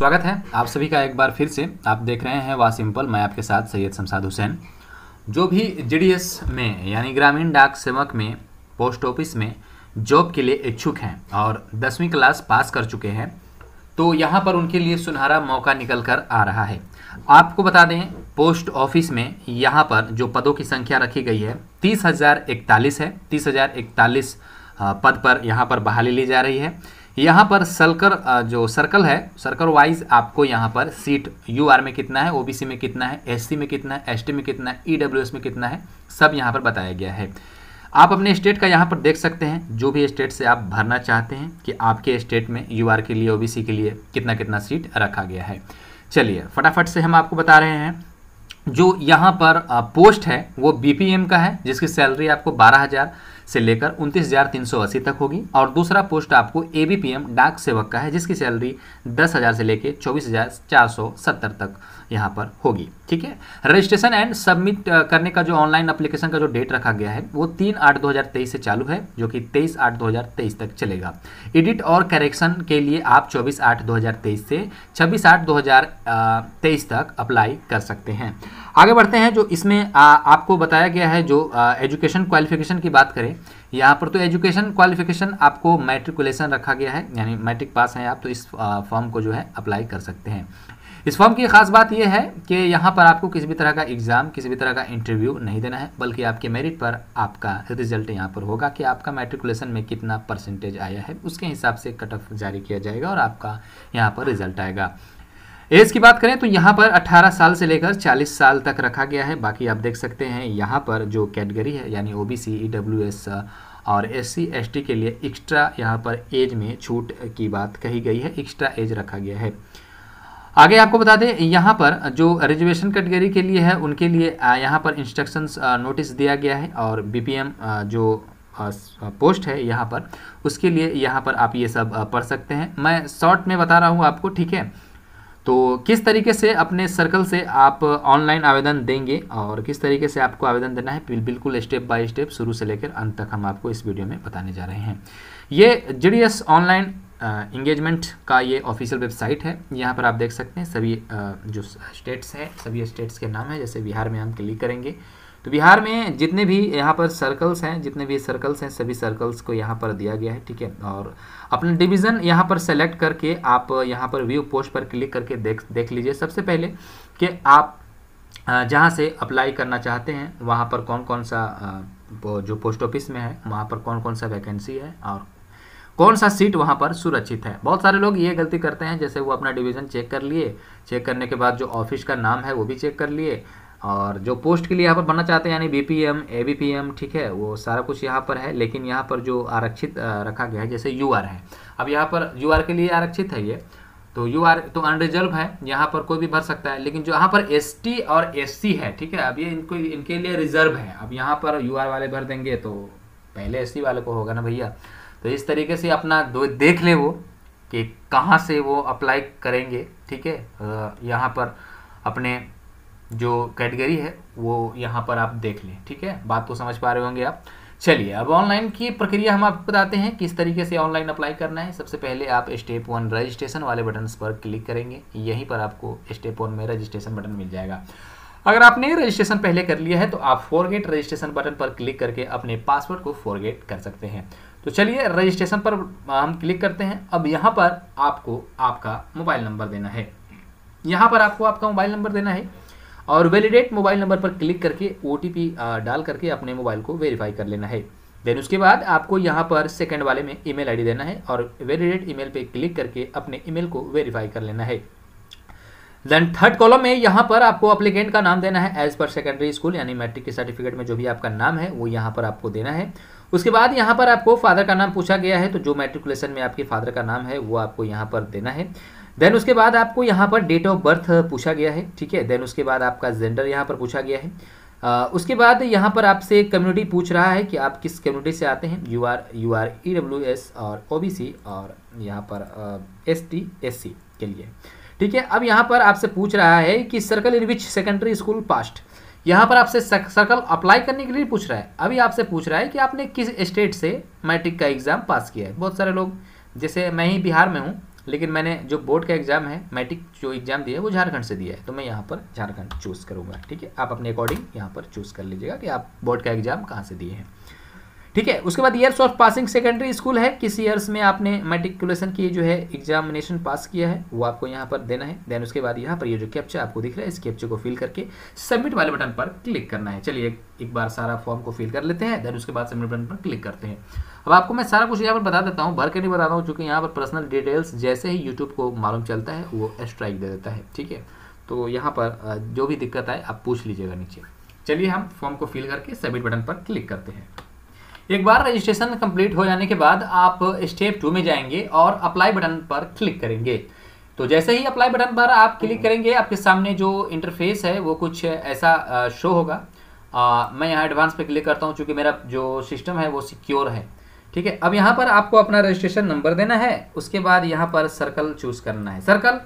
स्वागत है आप सभी का एक बार फिर से आप देख रहे हैं वा सिंपल मैं आपके साथ सैयद शमसाद हुसैन जो भी जीडीएस में यानी ग्रामीण डाक सेवक में पोस्ट ऑफिस में जॉब के लिए इच्छुक हैं और दसवीं क्लास पास कर चुके हैं तो यहाँ पर उनके लिए सुनहरा मौका निकल कर आ रहा है आपको बता दें पोस्ट ऑफिस में यहाँ पर जो पदों की संख्या रखी गई है तीस हज़ार इकतालीस है तीस हज़ार इकतालीस पद पर यहाँ पर बहाली ली जा रही है यहाँ पर सर्कल जो सर्कल है सर्कल वाइज आपको यहाँ पर सीट यू आर में कितना है ओबीसी में कितना है एससी में कितना है एसटी में कितना है ईडब्ल्यूएस e में कितना है सब यहाँ पर बताया गया है आप अपने स्टेट का यहाँ पर देख सकते हैं जो भी स्टेट से आप भरना चाहते हैं कि आपके स्टेट में यू के लिए ओ के लिए कितना कितना सीट रखा गया है चलिए फटाफट से हम आपको बता रहे हैं जो यहाँ पर पोस्ट है वो एम का है जिसकी सैलरी आपको बारह हज़ार से लेकर उनतीस तक होगी और दूसरा पोस्ट आपको ए डाक सेवक का है जिसकी सैलरी दस से लेकर चौबीस तक यहाँ पर होगी ठीक है रजिस्ट्रेशन एंड सबमिट करने का जो ऑनलाइन अप्लीकेशन का जो डेट रखा गया है वो तीन आठ तेईस से चालू है जो कि तेईस आठ तेईस तक चलेगा एडिट और करेक्शन के लिए आप चौबीस आठ तेईस से छब्बीस आठ दो तेईस तक अप्लाई कर सकते हैं आगे बढ़ते हैं जो इसमें आ, आपको बताया गया है जो एजुकेशन क्वालिफिकेशन की बात करें यहाँ पर तो एजुकेशन क्वालिफिकेशन आपको मैट्रिकुलेशन रखा गया है यानी मैट्रिक पास हैं आप तो इस फॉर्म को जो है अप्लाई कर सकते हैं इस फॉर्म की खास बात यह है कि यहाँ पर आपको किसी भी तरह का एग्ज़ाम किसी भी तरह का इंटरव्यू नहीं देना है बल्कि आपके मेरिट पर आपका रिजल्ट यहाँ पर होगा कि आपका मेट्रिकुलेशन में कितना परसेंटेज आया है उसके हिसाब से कट ऑफ जारी किया जाएगा और आपका यहाँ पर रिजल्ट आएगा एज की बात करें तो यहाँ पर 18 साल से लेकर 40 साल तक रखा गया है बाकी आप देख सकते हैं यहाँ पर जो कैटेगरी है यानी O B C E W S और एस सी एस टी के लिए एक्स्ट्रा यहाँ पर एज में छूट की बात कही गई है एक्स्ट्रा एज रखा गया है आगे आपको बता दें यहाँ पर जो रिजर्वेशन कैटेगरी के लिए है उनके लिए यहाँ पर इंस्ट्रक्शंस नोटिस दिया गया है और बीपीएम जो पोस्ट है यहाँ पर उसके लिए यहाँ पर आप ये सब पढ़ सकते हैं मैं शॉर्ट में बता रहा हूँ आपको ठीक है तो किस तरीके से अपने सर्कल से आप ऑनलाइन आवेदन देंगे और किस तरीके से आपको आवेदन देना है बिल्कुल स्टेप बाय स्टेप शुरू से लेकर अंत तक हम आपको इस वीडियो में बताने जा रहे हैं ये जी ऑनलाइन इंगेजमेंट का ये ऑफिशियल वेबसाइट है यहाँ पर आप देख सकते हैं सभी जो स्टेट्स हैं सभी स्टेट्स के नाम हैं जैसे बिहार में हम क्लिक करेंगे तो बिहार में जितने भी यहाँ पर सर्कल्स हैं जितने भी सर्कल्स हैं सभी सर्कल्स को यहाँ पर दिया गया है ठीक है और अपना डिवीज़न यहाँ पर सेलेक्ट करके आप यहाँ पर व्यू पोस्ट पर क्लिक करके देख देख लीजिए सबसे पहले कि आप जहाँ से अप्लाई करना चाहते हैं वहाँ पर कौन कौन सा जो पोस्ट ऑफिस में है वहाँ पर कौन कौन सा वैकेंसी है और कौन सा सीट वहाँ पर सुरक्षित है बहुत सारे लोग ये गलती करते हैं जैसे वो अपना डिवीज़न चेक कर लिए चेक करने के बाद जो ऑफिस का नाम है वो भी चेक कर लिए और जो पोस्ट के लिए यहाँ पर बनना चाहते हैं यानी B P M A B P M ठीक है वो सारा कुछ यहाँ पर है लेकिन यहाँ पर जो आरक्षित रखा गया है जैसे यू आर है अब यहाँ पर यू आर के लिए आरक्षित है ये तो यू आर तो अनरिजर्व है यहाँ पर कोई भी भर सकता है लेकिन जो यहाँ पर एस टी और एस सी है ठीक है अब ये इनको इनके लिए रिजर्व है अब यहाँ पर यू आर वाले भर देंगे तो पहले एस सी वाले को होगा ना भैया तो इस तरीके से अपना देख ले वो कि कहाँ से वो अप्लाई करेंगे ठीक है यहाँ पर अपने जो कैटेगरी है वो यहाँ पर आप देख लें ठीक है बात को समझ पा रहे होंगे आप चलिए अब ऑनलाइन की प्रक्रिया हम आपको बताते हैं किस तरीके से ऑनलाइन अप्लाई करना है सबसे पहले आप स्टेप वन रजिस्ट्रेशन वाले बटन पर क्लिक करेंगे यहीं पर आपको स्टेप वन में रजिस्ट्रेशन बटन मिल जाएगा अगर आपने रजिस्ट्रेशन पहले कर लिया है तो आप फॉरगेट रजिस्ट्रेशन बटन पर क्लिक करके अपने पासवर्ड को फॉरगेट कर सकते हैं तो चलिए रजिस्ट्रेशन पर हम क्लिक करते हैं अब यहाँ पर आपको आपका मोबाइल नंबर देना है यहाँ पर आपको आपका मोबाइल नंबर देना है और वैलिडेट मोबाइल नंबर पर क्लिक करके ओ डाल करके अपने मोबाइल को वेरीफाई कर लेना है देन उसके बाद आपको यहाँ पर सेकंड वाले में ईमेल आईडी देना है और वेलिडेट ईमेल पे क्लिक करके अपने ईमेल को वेरीफाई कर लेना है देन थर्ड कॉलम में यहाँ पर आपको अप्लीकेंट का नाम देना है एज पर सेकेंडरी स्कूल यानी मैट्रिक के सर्टिफिकेट में जो भी आपका नाम है वो यहाँ पर आपको देना है उसके बाद यहाँ पर आपको फादर का नाम पूछा गया है तो जो मेट्रिकुलेशन में आपके फादर का नाम है वो आपको यहाँ पर देना है देन उसके बाद आपको यहाँ पर डेट ऑफ बर्थ पूछा गया है ठीक है देन उसके बाद आपका जेंडर यहाँ पर पूछा गया है आ, उसके बाद यहाँ पर आपसे कम्युनिटी पूछ रहा है कि आप किस कम्युनिटी से आते हैं U R U R E W S और ओ बी सी और यहाँ पर एस टी एस सी के लिए ठीक है अब यहाँ पर आपसे पूछ रहा है कि circle in which secondary school passed यहाँ पर आपसे सर्कल अप्लाई करने के लिए पूछ रहा है अभी आपसे पूछ रहा है कि आपने किस स्टेट से मैट्रिक का एग्ज़ाम पास किया है बहुत सारे लोग जैसे मैं ही बिहार में हूँ लेकिन मैंने जो बोर्ड का एग्ज़ाम है मैट्रिक जो एग्ज़ाम दिया है वो झारखंड से दिया है तो मैं यहाँ पर झारखंड चूज़ करूँगा ठीक है आप अपने अकॉर्डिंग यहाँ पर चूज़ कर लीजिएगा कि आप बोर्ड का एग्ज़ाम कहाँ से दिए हैं ठीक है उसके बाद years of passing secondary school है किस ईयर्स में आपने मेट्रिकुलेशन की जो है एग्जामिनेशन पास किया है वो आपको यहाँ पर देना है देन उसके बाद यहाँ पर ये यह जो कैप्चर आपको दिख रहा है इस कैप्चे को फिल करके सबमिट वाले बटन पर क्लिक करना है चलिए एक बार सारा फॉर्म को फिल कर लेते हैं देन उसके बाद सबमिट बटन पर क्लिक करते हैं अब आपको मैं सारा कुछ यहाँ पर बता देता हूँ भर के नहीं बताता हूँ चूँकि यहाँ पर पर्सनल डिटेल्स जैसे ही यूट्यूब को मालूम चलता है वो स्ट्राइक दे देता है ठीक है तो यहाँ पर जो भी दिक्कत आए आप पूछ लीजिएगा नीचे चलिए हम फॉर्म को फिल करके सबमिट बटन पर क्लिक करते हैं एक बार रजिस्ट्रेशन कंप्लीट हो जाने के बाद आप स्टेप टू में जाएंगे और अप्लाई बटन पर क्लिक करेंगे तो जैसे ही अप्लाई बटन पर आप क्लिक करेंगे आपके सामने जो इंटरफेस है वो कुछ ऐसा शो होगा आ, मैं यहाँ एडवांस पे क्लिक करता हूँ चूंकि मेरा जो सिस्टम है वो सिक्योर है ठीक है अब यहाँ पर आपको अपना रजिस्ट्रेशन नंबर देना है उसके बाद यहाँ पर सर्कल चूज़ करना है सर्कल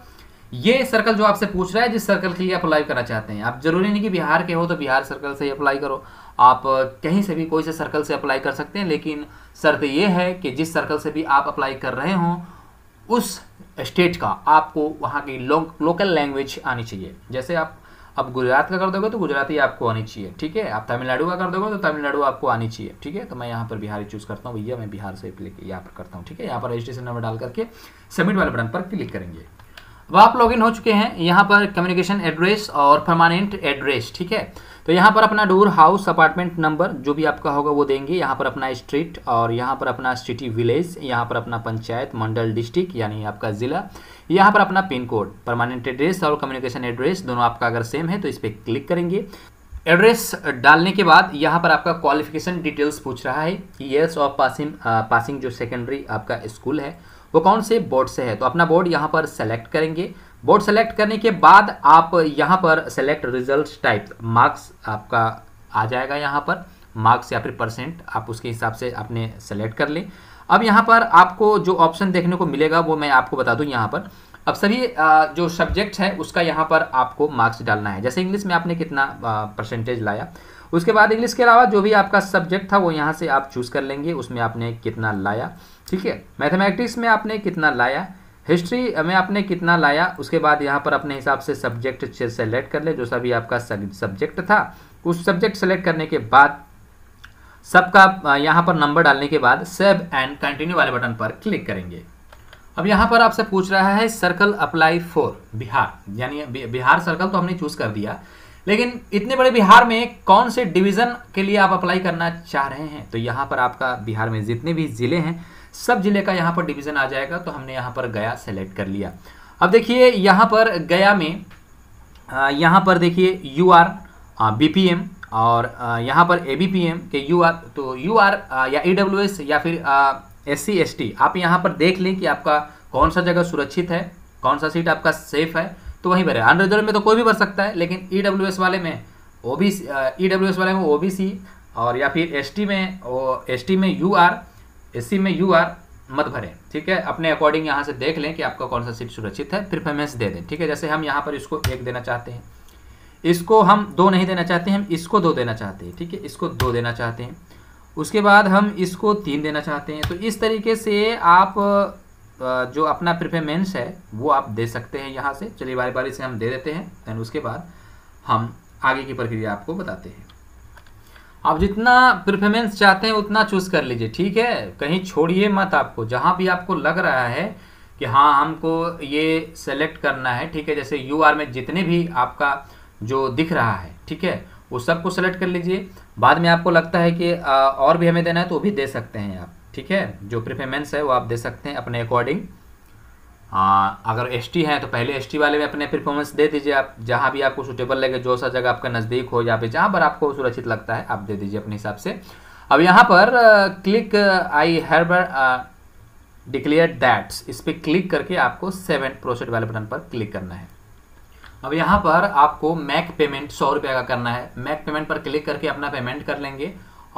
ये सर्कल जो आपसे पूछ रहा है जिस सर्कल के लिए अप्लाई करना चाहते हैं आप जरूरी नहीं कि बिहार के हो तो बिहार सर्कल से ही अप्लाई करो आप कहीं से भी कोई से सर्कल से अप्लाई कर सकते हैं लेकिन शर्त यह है कि जिस सर्कल से भी आप अप्लाई कर रहे हों उस स्टेट का आपको वहाँ की लो, लोकल लैंग्वेज आनी चाहिए जैसे आप अब गुजरात का कर दोगे तो गुजराती आपको आनी चाहिए ठीक है आप तमिलनाडु का कर दोगे तो तमिलनाडु आपको आनी चाहिए ठीक है तो मैं यहाँ पर बिहारी चूज़ करता हूँ भैया मैं बिहार से यहाँ पर करता हूँ ठीक है यहाँ पर रजिस्ट्रेशन नंबर डाल करके सबमिट वाले बटन पर क्लिक करेंगे अब आप लॉगिन हो चुके हैं यहाँ पर कम्युनिकेशन एड्रेस और परमानेंट एड्रेस ठीक है तो यहाँ पर अपना डोर हाउस अपार्टमेंट नंबर जो भी आपका होगा वो देंगे यहाँ पर अपना स्ट्रीट और यहाँ पर अपना सिटी विलेज यहाँ पर अपना पंचायत मंडल डिस्ट्रिक्ट यानी आपका ज़िला यहाँ पर अपना पिन कोड परमानेंट एड्रेस और कम्युनिकेशन एड्रेस दोनों आपका अगर सेम है तो इस पर क्लिक करेंगे एड्रेस डालने के बाद यहाँ पर आपका क्वालिफिकेशन डिटेल्स पूछ रहा है कि ईयर्स ऑफ पासिंग पासिंग जो सेकेंडरी आपका स्कूल है वो कौन से बोर्ड से है तो अपना बोर्ड यहाँ पर सेलेक्ट करेंगे बोर्ड सेलेक्ट करने के बाद आप यहाँ पर सेलेक्ट रिजल्ट टाइप मार्क्स आपका आ जाएगा यहाँ पर मार्क्स या फिर परसेंट आप उसके हिसाब से आपने सेलेक्ट कर लें अब यहाँ पर आपको जो ऑप्शन देखने को मिलेगा वो मैं आपको बता दूँ यहाँ पर अब सभी जो सब्जेक्ट है उसका यहाँ पर आपको मार्क्स डालना है जैसे इंग्लिश में आपने कितना परसेंटेज लाया उसके बाद इंग्लिश के अलावा जो भी आपका सब्जेक्ट था वो यहाँ से आप चूज़ कर लेंगे उसमें आपने कितना लाया ठीक है मैथमेटिक्स में आपने कितना लाया हिस्ट्री में आपने कितना लाया उसके बाद यहाँ पर अपने हिसाब से सब्जेक्ट सेलेक्ट कर ले जो सभी आपका सब्जेक्ट था उस सब्जेक्ट सेलेक्ट करने के बाद सबका यहाँ पर नंबर डालने के बाद सेव एंड कंटिन्यू वाले बटन पर क्लिक करेंगे अब यहाँ पर आपसे पूछ रहा है सर्कल अप्लाई फॉर बिहार यानी बिहार सर्कल तो हमने चूज कर दिया लेकिन इतने बड़े बिहार में कौन से डिवीज़न के लिए आप अप्लाई करना चाह रहे हैं तो यहाँ पर आपका बिहार में जितने भी ज़िले हैं सब ज़िले का यहाँ पर डिवीज़न आ जाएगा तो हमने यहाँ पर गया सेलेक्ट कर लिया अब देखिए यहाँ पर गया में यहाँ पर देखिए U R B P M और यहाँ पर ए बी पी एम के यू आर तो यू आर या ई डब्ल्यू एस या फिर एस सी आप यहाँ पर देख लें कि आपका कौन सा जगह सुरक्षित है कौन सा सीट आपका सेफ है तो वहीं पर अनरिजर्व में तो कोई भी भर सकता है लेकिन ई e वाले में ओ बी ई वाले में ओ और या फिर एस में ओ एस में यू आर एस में यू आर मत भरें ठीक है अपने अकॉर्डिंग यहाँ से देख लें कि आपका कौन सा सीट सुरक्षित है प्रिफरेंस दे दें ठीक है जैसे हम यहाँ पर इसको एक देना चाहते हैं इसको हम दो नहीं देना चाहते हैं हम इसको दो देना चाहते हैं ठीक है इसको दो देना चाहते हैं उसके बाद हम इसको तीन देना चाहते हैं तो इस तरीके से आप जो अपना प्रिफेमेंस है वो आप दे सकते हैं यहाँ से चलिए बारी बारी से हम दे देते हैं दैन उसके बाद हम आगे की प्रक्रिया आपको बताते हैं आप जितना प्रिफेमेंस चाहते हैं उतना चूज़ कर लीजिए ठीक है कहीं छोड़िए मत आपको जहाँ भी आपको लग रहा है कि हाँ हमको ये सेलेक्ट करना है ठीक है जैसे यू आर में जितने भी आपका जो दिख रहा है ठीक है वो सबको सेलेक्ट कर लीजिए बाद में आपको लगता है कि और भी हमें देना है तो वो भी दे सकते हैं आप ठीक है जो प्रिफेमेंस है वो आप दे सकते हैं अपने अकॉर्डिंग अगर एस टी हैं तो पहले एस टी वाले में अपने परफॉर्मेंस दे दीजिए आप जहाँ भी आपको सूटेबल लगे जो सा जगह आपका नज़दीक हो या फिर जहाँ पर आपको सुरक्षित लगता है आप दे दीजिए अपने हिसाब से अब यहाँ पर click I hereby declare that's इस पर क्लिक करके आपको सेवन प्रोसेट वाले बटन पर क्लिक करना है अब यहाँ पर आपको मैक पेमेंट सौ रुपये का करना है मैक पेमेंट पर क्लिक करके अपना पेमेंट कर लेंगे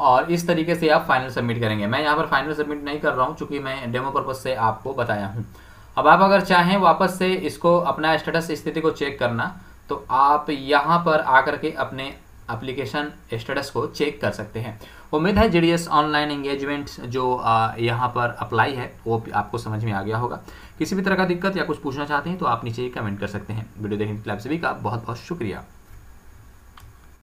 और इस तरीके से आप फाइनल सबमिट करेंगे मैं यहाँ पर फाइनल सबमिट नहीं कर रहा हूँ चूंकि मैं डेमो पर्पज़ से आपको बताया हूँ अब आप अगर चाहें वापस से इसको अपना स्टेटस स्थिति को चेक करना तो आप यहाँ पर आकर के अपने एप्लीकेशन स्टेटस को चेक कर सकते हैं उम्मीद है जी ऑनलाइन एंगेजमेंट जो यहाँ पर अप्लाई है वो आपको समझ में आ गया होगा किसी भी तरह का दिक्कत या कुछ पूछना चाहते हैं तो आप नीचे कमेंट कर सकते हैं वीडियो देखने के लिए आप सभी का बहुत बहुत शुक्रिया